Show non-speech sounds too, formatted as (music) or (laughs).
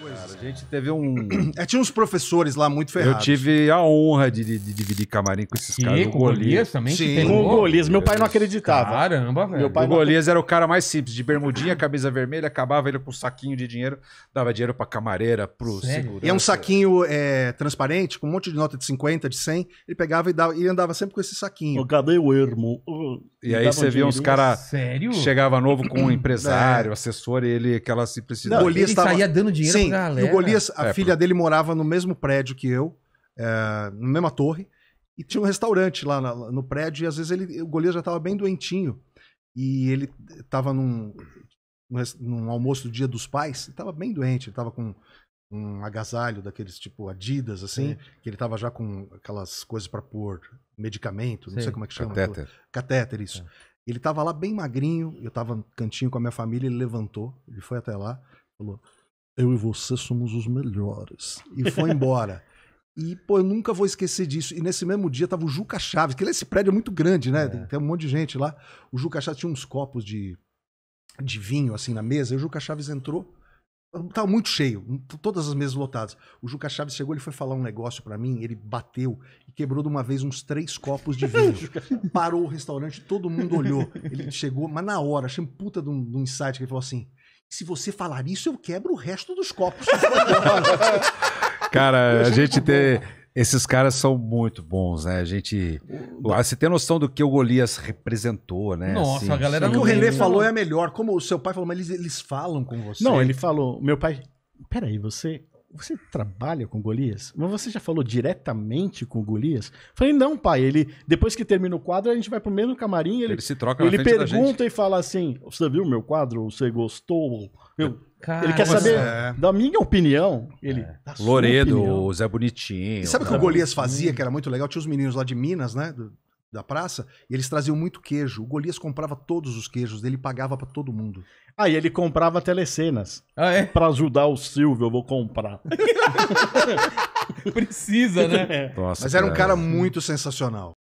coisas. a gente teve um. (clears throat) É, tinha uns professores lá muito ferrados. Eu tive a honra de, de, de dividir camarim com esses caras. O Golias também? Sim. Que o Golias. Meu pai não acreditava. Caramba, velho. Meu pai o Golias era o cara mais simples, de bermudinha, camisa vermelha, acabava ele com um saquinho de dinheiro, dava dinheiro pra camareira, pro Sério? segurança. E é um saquinho é, transparente, com um monte de nota de 50, de 100. Ele pegava e dava, e andava sempre com esse saquinho. Cadê o ermo? É e aí você via uns caras. Chegava novo com um (clears throat) empresário, é. assessor, e ele, aquela simplicidade. Não, Golias ele tava... saía dando dinheiro Sim, o Golias, a é, filha pro... dele morava no mesmo prédio que eu, é, na mesma torre, e tinha um restaurante lá no prédio, e às vezes ele, o Golias já tava bem doentinho. E ele tava num, num almoço do dia dos pais, e tava bem doente, ele tava com um agasalho daqueles tipo Adidas, assim, Sim. que ele tava já com aquelas coisas para pôr medicamento, Sim. não sei como é que chama. Catéter. Catéter, isso. É. Ele tava lá bem magrinho, eu tava no cantinho com a minha família, ele levantou, ele foi até lá, falou: eu e você somos os melhores. E foi (laughs) embora. E, pô, eu nunca vou esquecer disso. E nesse mesmo dia tava o Juca Chaves, que esse prédio é muito grande, né? É. Tem, um monte de gente lá. O Juca Chaves tinha uns copos de, de vinho, assim, na mesa. E o Juca Chaves entrou. Tava muito cheio, todas as mesas lotadas. O Juca Chaves chegou, ele foi falar um negócio para mim, ele bateu e quebrou de uma vez uns três copos de vinho. (laughs) Parou o restaurante, todo mundo olhou. Ele chegou, mas na hora, achei um puta de um, de um insight que ele falou assim: se você falar isso, eu quebro o resto dos copos. (laughs) Cara, a gente tá tem. Esses caras são muito bons, né? A gente. Você tem noção do que o Golias representou, né? Nossa, assim, a galera. O é que o René falou é a melhor. Como o seu pai falou, mas eles, eles falam com você. Não, ele falou. Meu pai. Peraí, você você trabalha com Golias? Mas você já falou diretamente com Golias? Falei, não, pai. Ele, depois que termina o quadro, a gente vai pro mesmo camarim. Ele, ele se troca Ele pergunta e fala assim: Você viu o meu quadro? Você gostou? Eu, Cara, ele quer saber é. da minha opinião. Ele, é. Loredo, opinião. Zé Bonitinho. E sabe o que o né? Golias fazia, que era muito legal? Tinha os meninos lá de Minas, né? Do, da praça, e eles traziam muito queijo. O Golias comprava todos os queijos dele e pagava para todo mundo. Ah, e ele comprava telecenas. Ah, é? Pra ajudar o Silvio, eu vou comprar. (laughs) Precisa, né? É. Nossa, Mas era um cara muito sensacional.